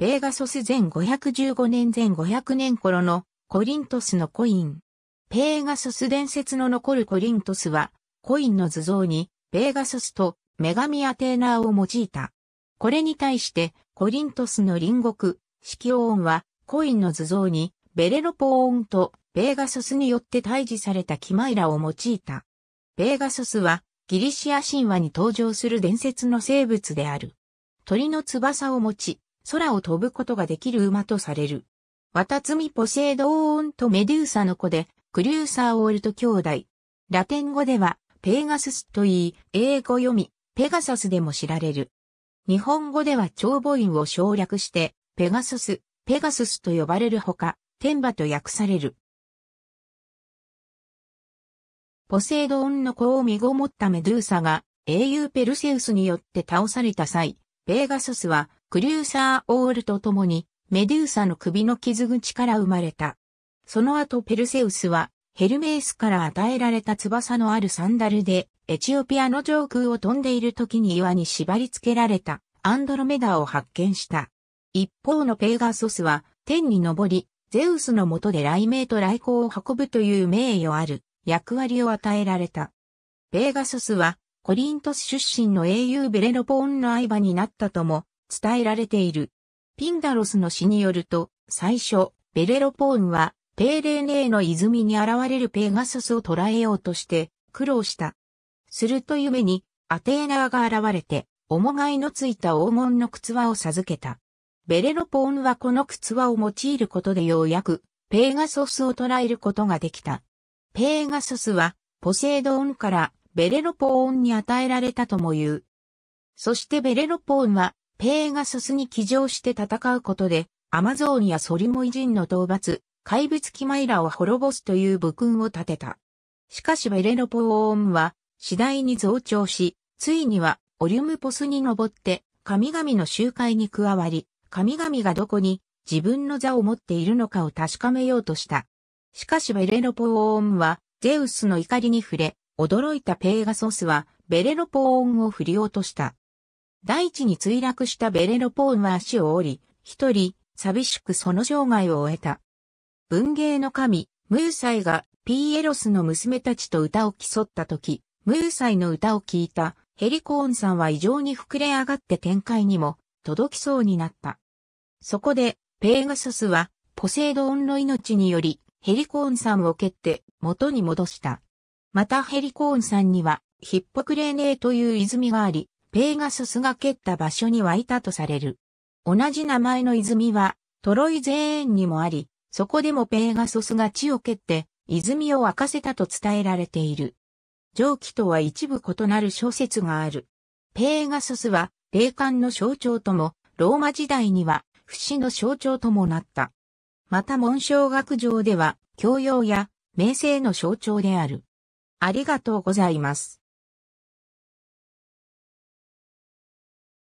ベーガソス前515年前500年頃のコリントスのコイン。ペーガソス伝説の残るコリントスは、コインの図像に、ベーガソスと女神アテーナーを用いた。これに対して、コリントスの隣国、シキオーンは、コインの図像に、ベレロポーンとベーガソスによって退治されたキマイラを用いた。ベーガソスは、ギリシア神話に登場する伝説の生物である。鳥の翼を持ち、空を飛ぶことができる馬とされる。ワタツミポセイドオーンとメデューサの子で、クリューサーオールト兄弟。ラテン語では、ペーガススといい、英語読み、ペガサスでも知られる。日本語では長母音を省略して、ペガソス、ペガススと呼ばれるほか、天馬と訳される。ポセイドオンの子を身ごもったメドゥーサが、英雄ペルセウスによって倒された際、ペーガソスはクリューサー・オールと共に、メデューサの首の傷口から生まれた。その後ペルセウスは、ヘルメースから与えられた翼のあるサンダルで、エチオピアの上空を飛んでいる時に岩に縛り付けられたアンドロメダを発見した。一方のペーガソスは、天に昇り、ゼウスの下で雷鳴と雷光を運ぶという名誉ある役割を与えられた。ペーガソスは、コリントス出身の英雄ベレロポーンの相場になったとも伝えられている。ピンダロスの詩によると、最初、ベレロポーンは、ペーレーネーの泉に現れるペーガソスを捕らえようとして、苦労した。すると夢に、アテーナーが現れて、重がいのついた黄金の靴輪を授けた。ベレロポーンはこの靴輪を用いることでようやく、ペーガソスを捕らえることができた。ペーガソスは、ポセイドーンからベレロポーンに与えられたとも言う。そしてベレロポーンは、ペーガススに騎乗して戦うことで、アマゾーニアソリモイ人の討伐、怪物キマイラを滅ぼすという武勲を立てた。しかしベレロポーンは次第に増長し、ついにはオリュムポスに登って神々の集会に加わり、神々がどこに自分の座を持っているのかを確かめようとした。しかしベレロポーンはゼウスの怒りに触れ、驚いたペーガソスはベレロポーンを振り落とした。大地に墜落したベレロポーンは足を折り、一人、寂しくその生涯を終えた。文芸の神、ムーサイがピーエロスの娘たちと歌を競った時、ムーサイの歌を聴いたヘリコーンさんは異常に膨れ上がって展開にも届きそうになった。そこで、ペーガソスはポセイドオンの命によりヘリコーンさんを蹴って元に戻した。またヘリコーンさんにはヒッポクレーネーという泉があり、ペーガソスが蹴った場所にはいたとされる。同じ名前の泉は、トロイ全ーにもあり、そこでもペーガソスが地を蹴って、泉を沸かせたと伝えられている。上記とは一部異なる小説がある。ペーガソスは、霊感の象徴とも、ローマ時代には、不死の象徴ともなった。また文章学上では、教養や、名声の象徴である。ありがとうございます。